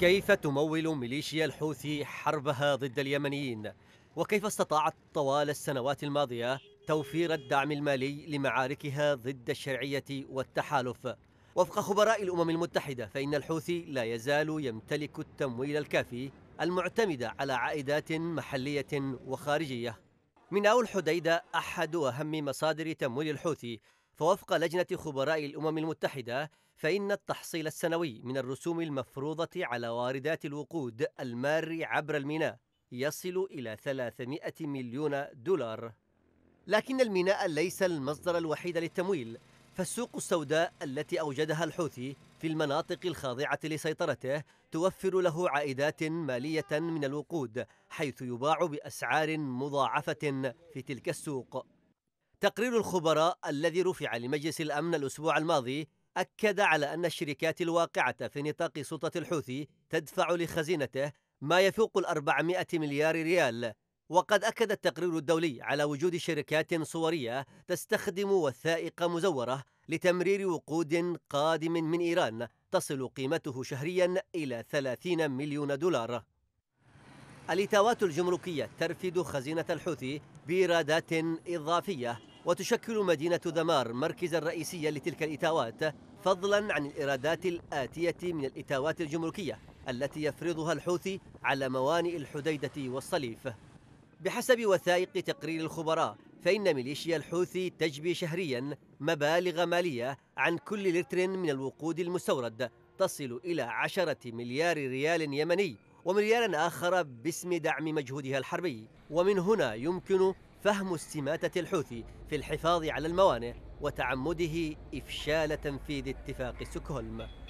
كيف تمول ميليشيا الحوثي حربها ضد اليمنيين؟ وكيف استطاعت طوال السنوات الماضية توفير الدعم المالي لمعاركها ضد الشرعية والتحالف؟ وفق خبراء الأمم المتحدة فإن الحوثي لا يزال يمتلك التمويل الكافي المعتمد على عائدات محلية وخارجية ميناء الحديدة أحد أهم مصادر تمويل الحوثي فوفق لجنة خبراء الأمم المتحدة فإن التحصيل السنوي من الرسوم المفروضة على واردات الوقود المار عبر الميناء يصل إلى 300 مليون دولار لكن الميناء ليس المصدر الوحيد للتمويل فالسوق السوداء التي أوجدها الحوثي في المناطق الخاضعة لسيطرته توفر له عائدات مالية من الوقود حيث يباع بأسعار مضاعفة في تلك السوق تقرير الخبراء الذي رفع لمجلس الأمن الأسبوع الماضي أكد على أن الشركات الواقعة في نطاق سلطة الحوثي تدفع لخزينته ما يفوق ال 400 مليار ريال وقد أكد التقرير الدولي على وجود شركات صورية تستخدم وثائق مزورة لتمرير وقود قادم من إيران تصل قيمته شهريا إلى 30 مليون دولار الإتاوات الجمركية ترفد خزينة الحوثي بإيرادات إضافية وتشكل مدينة ذمار مركزا رئيسيا لتلك الإتاوات فضلا عن الإيرادات الآتية من الإتاوات الجمركية التي يفرضها الحوثي على موانئ الحديدة والصليف بحسب وثائق تقرير الخبراء فإن ميليشيا الحوثي تجبي شهريا مبالغ مالية عن كل لتر من الوقود المستورد تصل إلى عشرة مليار ريال يمني ومليار آخر باسم دعم مجهودها الحربي ومن هنا يمكن فهم استماتة الحوثي في الحفاظ على الموانئ وتعمده إفشال تنفيذ اتفاق سوكهولم